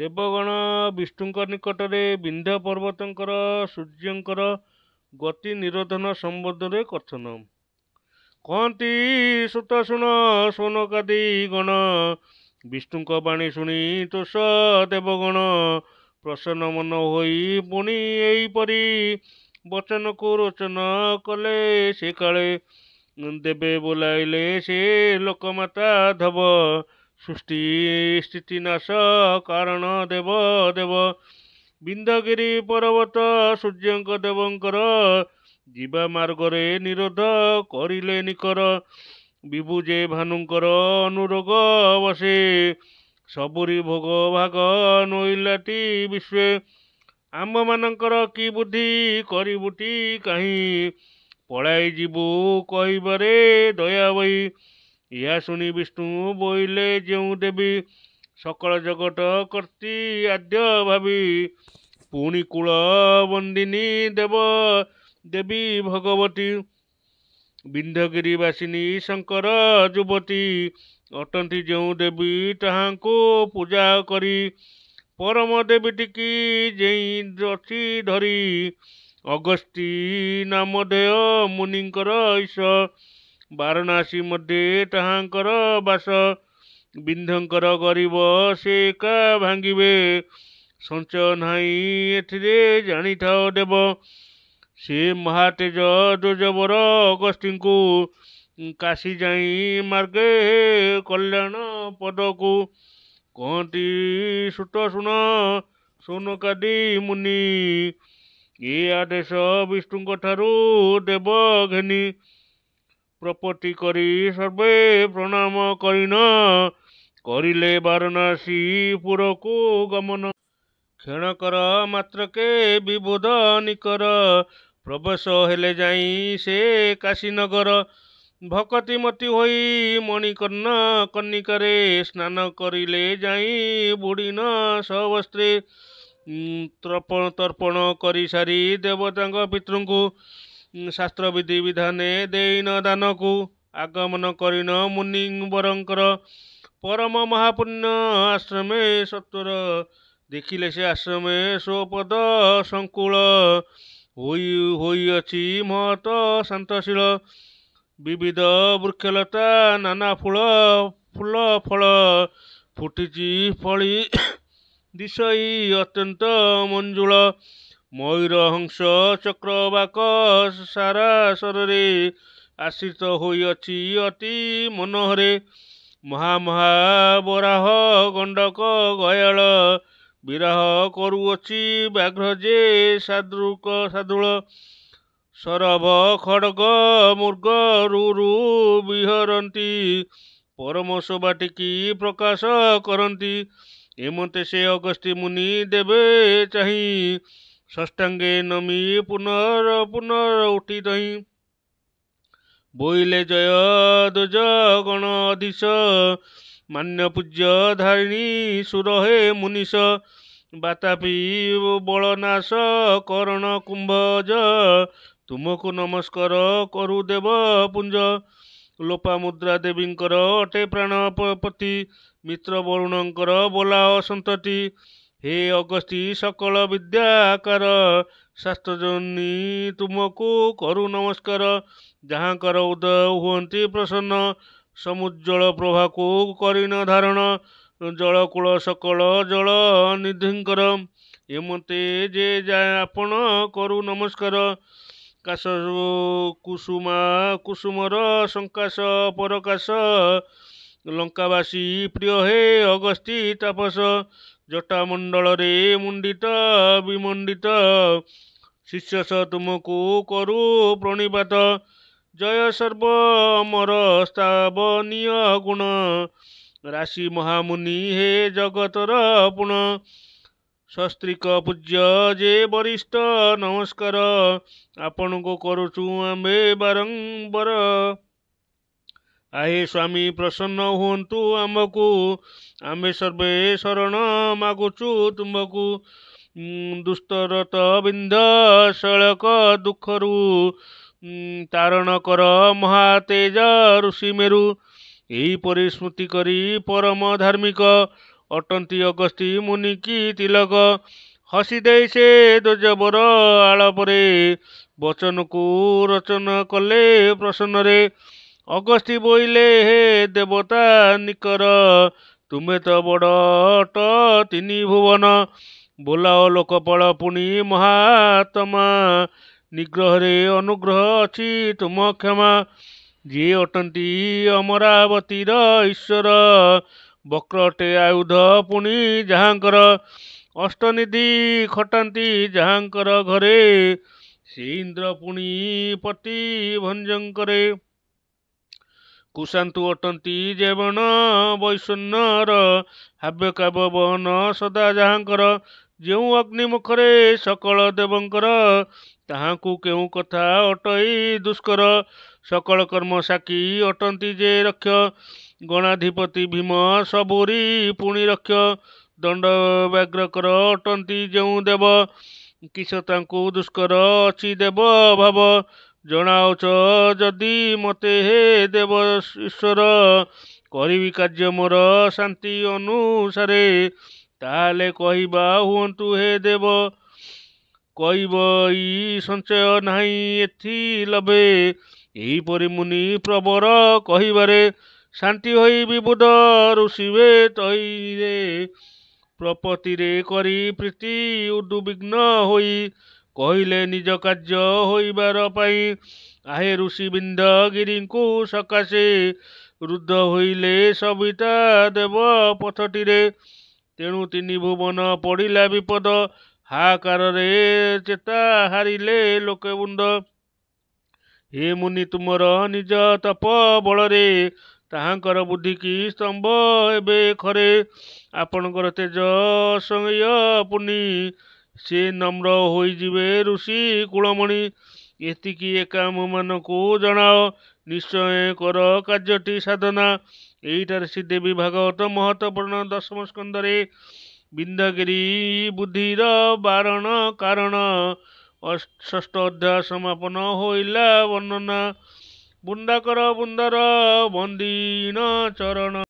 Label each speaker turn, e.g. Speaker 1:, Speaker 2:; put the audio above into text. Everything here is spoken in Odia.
Speaker 1: ଦେବଗଣ ବିଷ୍ଣୁଙ୍କ ନିକଟରେ ବିନ୍ଧ୍ୟ ପର୍ବତଙ୍କର ସୂର୍ଯ୍ୟଙ୍କର ଗତି ନିରୋଧନ ସମ୍ବନ୍ଧରେ କଥନ କହନ୍ତି ସୁତ ଶୁଣ ସୋନ କାଦି ଗଣ ବିଷ୍ଣୁଙ୍କ ବାଣୀ ଶୁଣି ତୋଷ ଦେବଗଣ ପ୍ରସନ୍ନ ମନ ହୋଇ ପୁଣି ଏହିପରି ବଚନକୁ ରୋଚନ କଲେ ସେ କାଳେ ଦେବେ ବୋଲାଇଲେ ସେ ଲୋକମାତା ଧବ ସୃଷ୍ଟି ସ୍ଥିତି ନାଶ କାରଣ ଦେବ ଦେବ ବିନ୍ଦଗିରି ପର୍ବତ ସୂର୍ଯ୍ୟଙ୍କ ଦେବଙ୍କର ଯିବା ମାର୍ଗରେ ନିରୋଧ କରିଲେ ନିକର ବିଭୁ ଯେ ଭାନୁଙ୍କର ଅନୁରୋଗ ବସେ ସବୁରି ଭୋଗ ଭାଗ ନୋଇଲାଟି ବିଶ୍ୱେ ଆମ୍ଭମାନଙ୍କର କି ବୁଦ୍ଧି କରିବୁଟି କାହିଁ ପଳାଇ ଯିବୁ କହିବାରେ ଦୟା ବହି ଏହା ଶୁଣି ବିଷ୍ଣୁ ବୋଇଲେ ଯେଉଁ ଦେବୀ ସକଳ ଜଗତ କର୍ତ୍ତି ଆଦ୍ୟ ଭାବି ପୁଣି କୁଳ ବନ୍ଦିନୀ ଦେବ ଦେବୀ ଭଗବତୀ ବିନ୍ଧଗିରି ବାସିନୀ ଶଙ୍କର ଯୁବତୀ ଅଟନ୍ତି ଯେଉଁ ଦେବୀ ତାହାଙ୍କୁ ପୂଜା କରି ପରମ ଦେବୀଟିକି ଯେଇ ରଥି ଧରି ଅଗସ୍ତି ନାମଧେୟ ମୁନିଙ୍କର ଈଶ ବାରଣାସୀ ମଧ୍ୟେ ତାହାଙ୍କର ବାସ ବିନ୍ଧଙ୍କର ଗରିବ ସେ ଏକା ଭାଙ୍ଗିବେ ସଞ୍ଚୟ ନାହିଁ ଏଥିରେ ଜାଣିଥାଅ ଦେବ ସେ ମହାତେଜ ଯୋଜବର ଅଗସ୍ତିଙ୍କୁ କାଶୀ ଯାଇ ମାର୍ଗେ କଲ୍ୟାଣ ପଦକୁ କହନ୍ତି ସୁତ ଶୁଣ ସୋନକାଦି ମୁନି ଏ ଆଦେଶ ବିଷ୍ଣୁଙ୍କ ଠାରୁ ଦେବ ଘେନି ପ୍ରପତି କରି ସର୍ବେ ପ୍ରଣାମ କରିନ କରିଲେ ବାରଣାସୀ ପୁରକୁ ଗମନ କ୍ଷଣକର ମାତ୍ରକେ ବିବୋଧ ନିକର ପ୍ରବେଶ ହେଲେ ଯାଇ ସେ କାଶୀନଗର ଭକତିମତି ହୋଇ ମଣିକର୍ଣ୍ଣ କନିକାରେ ସ୍ନାନ କରିଲେ ଯାଇ ବୁଡ଼ିନ ସବସ୍ତ୍ରୀ ତର୍ପଣ ତର୍ପଣ କରିସାରି ଦେବତାଙ୍କ ପିତୃଙ୍କୁ ଶାସ୍ତ୍ର ବିଧି ବିଧାନେ ଦେଇନ ଦାନକୁ ଆଗମନ କରିନ ମୁନି ବରଙ୍କର ପରମ ମହାପୁଣ୍ୟ ଆଶ୍ରମେ ସତ୍ୱର ଦେଖିଲେ ସେ ଆଶ୍ରମେ ସ୍ୱପଦ ସଂକୁଳ ହୋଇ ହୋଇଅଛି ମହତ ଶାନ୍ତଶୀଳ ବିବିଧ ବୃକ୍ଷଲତା ନାନା ଫୁଳ ଫୁଲ ଫଳ ଫୁଟିଛି ଫଳି ଦିଶ ଅତ୍ୟନ୍ତ ମଞ୍ଜୁଳ ମୟୂରହଂସ ଚକ୍ରବାକ ସାରା ସ୍ୱରରେ ଆଶ୍ରିତ ହୋଇଅଛି ଅତି ମନୋହରେ ମହା ମହା ବରାହ ଗଣ୍ଡକ ଗୟାଳ ବିରାହ କରୁଅଛି ବ୍ୟାଘ୍ର ଯେ ସାଦୃକ ସାଦୁଳ ସରଭ ଖଡ଼ଗ ମୃଗ ରୁରୁ ବିହରନ୍ତି ପରମଶ ବାଟିକି ପ୍ରକାଶ କରନ୍ତି ଏମନ୍ତେ ସେ ଅଗସ୍ତି ମୁନି ଦେବେ ଚାହିଁ ଷଷ୍ଠାଙ୍ଗେ ନମି ପୁନର ପୁନର ଉଠି ଦହିଁ ବୋଇଲେ ଜୟ ଦ୍ୱଜ ଗଣ ଅଧୀଶ ମାନ୍ୟ ପୂଜ୍ୟ ଧାରିଣୀ ସୁର ହେ ମୁନିଷ ବାତାପି ବଳ ନାଶ କରଣ ଜ ତୁମକୁ ନମସ୍କାର କରୁ ଦେବ ପୁଞ୍ଜ ଲୋପାମୁଦ୍ରା ଦେବୀଙ୍କର ଅଟେ ପ୍ରାଣପତି ମିତ୍ର ବରୁଣଙ୍କର ବୋଲା ଅସନ୍ତତୀ ହେ ଅଗସ୍ତି ସକଳ ବିଦ୍ୟାକାର ଶାସ୍ତ୍ରଜନୀ ତୁମକୁ କରୁ ନମସ୍କାର ଯାହାଙ୍କର ଉଦୟ ହୁଅନ୍ତି ପ୍ରସନ୍ନ ସମୁଜ୍ଜଳ ପ୍ରଭାକୁ କରିନ ଧାରଣ ଜଳକୂଳ ସକଳ ଜଳ ନିଧିଙ୍କର ଏମନ୍ତେ ଯେ ଯା ଆପଣ କରୁ ନମସ୍କାର କାଶ କୁସୁମା କୁସୁମର ସଂକାଶ ପରକାଶ ଲଙ୍କାବାସୀ ପ୍ରିୟ ହେ ଅଗସ୍ତି ତାପସ ଜଟାମଣ୍ଡଳରେ ମୁଣ୍ଡିତ ବିମଣ୍ଡିତ ଶିଷ୍ୟସ ତୁମକୁ କରୁ ପ୍ରଣିପାତ ଜୟ ସର୍ବ ଅମର ସ୍ଥାବନୀୟ ଗୁଣ ରାଶି ମହାମୁନି ହେ ଜଗତର ପୁଣ ସସ୍ତ୍ରିକ ପୂଜ୍ୟ ଯେ ବରିଷ୍ଠ ନମସ୍କାର ଆପଣଙ୍କୁ କରୁଛୁ ଆମ୍ଭେ ବାରମ୍ବାର ଆହେ ସ୍ୱାମୀ ପ୍ରସନ୍ନ ହୁଅନ୍ତୁ ଆମକୁ ଆମେ ସର୍ବେ ଶରଣ ମାଗୁଛୁ ତୁମକୁ ଦୁଷ୍ଟରତ ବିନ୍ଧ ଶୈଳକ ଦୁଃଖରୁ ତାରଣ କର ମହାତେଜ ଋଷି ମେରୁ ଏହିପରି ସ୍ମୃତି କରି ପରମ ଧାର୍ମିକ ଅଟନ୍ତି ଅଗସ୍ତି ମୁନି କି ତିଲକ ଦେଇ ସେ ଦୋଜବର ଆଳପରେ ବଚନକୁ ରଚନା କଲେ ପ୍ରସନ୍ନରେ ଅଗସ୍ତି ବୋଇଲେ ହେ ଦେବତା ନିକର ତୁମେ ତ ବଡ଼ ଅଟ ତିନି ଭୁବନ ବୋଲାଓ ଲୋକପାଳ ପୁଣି ମହାତ୍ମା ନିଗ୍ରହରେ ଅନୁଗ୍ରହ ଅଛି ତୁମ କ୍ଷମା ଯିଏ ଅଟନ୍ତି ଅମରାବତୀର ଈଶ୍ୱର ବକ୍ରଟେ ଆୟୁଧ ପୁଣି ଯାହାଙ୍କର ଅଷ୍ଟନିଧି ଖଟାନ୍ତି ଯାହାଙ୍କର ଘରେ ସେ ଇନ୍ଦ୍ର ପୁଣି ପତି ଭଞ୍ଜଙ୍କରେ କୁଶାନ୍ତୁ ଅଟନ୍ତି ଯେବଣ ହାବ୍ୟ କାବ୍ୟ ବହନ ସଦା ଯାହାଙ୍କର ଯେଉଁ ଅଗ୍ନିମୁଖରେ ସକଳ ଦେବଙ୍କର ତାହାଙ୍କୁ କେଉଁ କଥା ଅଟଇ ଦୁଷ୍କର ସକଳ କର୍ମ ସାକ୍ଷୀ ଅଟନ୍ତି ଯେ ରକ୍ଷ ଗଣାଧିପତି ଭୀମ ସବୁରି ପୁଣି ରକ୍ଷ ଦଣ୍ଡ ବ୍ୟାଘ୍ରକର ଅଟନ୍ତି ଯେଉଁ ଦେବ କିସ ତାଙ୍କୁ ଦୁଷ୍କର ଅଛି ଦେବ ଭାବ ଜଣାଉଛ ଯଦି ମୋତେ ହେ ଦେବ ଈଶ୍ୱର କରିବି କାର୍ଯ୍ୟ ମୋର ଶାନ୍ତି ଅନୁସାରେ ତାହେଲେ କହିବା ହୁଅନ୍ତୁ ହେ ଦେବ କହିବ ଇ ସଞ୍ଚୟ ନାହିଁ ଏଥି ଲଭେ ଏହିପରି ମୁନି ପ୍ରବର କହିବାରେ ଶାନ୍ତି ହୋଇ ବିବୁଦ ଋଷିବେ ତହିରେ ପ୍ରପତିରେ କରି ପ୍ରୀତି ଉଦ୍ବିଗ୍ନ ହୋଇ କହିଲେ ନିଜ କାର୍ଯ୍ୟ ହୋଇବାର ପାଇଁ ଆହେ ଋଷିବିନ୍ଦ ଗିରିଙ୍କୁ ସକାଶେ ରୁଦ୍ଧ ହୋଇଲେ ସବିତା ଦେବ ପଥଟିରେ ତେଣୁ ତିନି ଭୁବନ ପଡ଼ିଲା ବିପଦ ହାକାରରେ ଚେତା ହାରିଲେ ଲୋକେ ବୁନ୍ଦ ହେ ମୁନି ତୁମର ନିଜ ତପ ବଳରେ ତାହାଙ୍କର ବୁଦ୍ଧି କି ସ୍ତମ୍ଭ ଏବେ ଖରେ ଆପଣଙ୍କର ତେଜ ଅସଂୟ ପୁନି ସେ ନମ୍ର ହୋଇଯିବେ ଋଷି କୁଳମଣି ଏତିକି ଏକା ମମାନଙ୍କୁ ଜଣାଅ ନିଶ୍ଚୟ କର କାର୍ଯ୍ୟଟି ସାଧନା ଏଇଟାରେ ଶ୍ରୀଦେବୀ ଭାଗବତ ମହତ୍ୱପୂର୍ଣ୍ଣ ଦଶମ ସ୍କନ୍ଦରେ ବିନ୍ଧଗିରି ବୁଦ୍ଧିର ବାରଣ କାରଣ ଷଷ୍ଠ ଅଧ୍ୟାୟ ସମାପନ ହୋଇଲା ବର୍ଣ୍ଣନା ବୁନ୍ଦାକର ବୃନ୍ଦର ବନ୍ଦୀନ ଚରଣ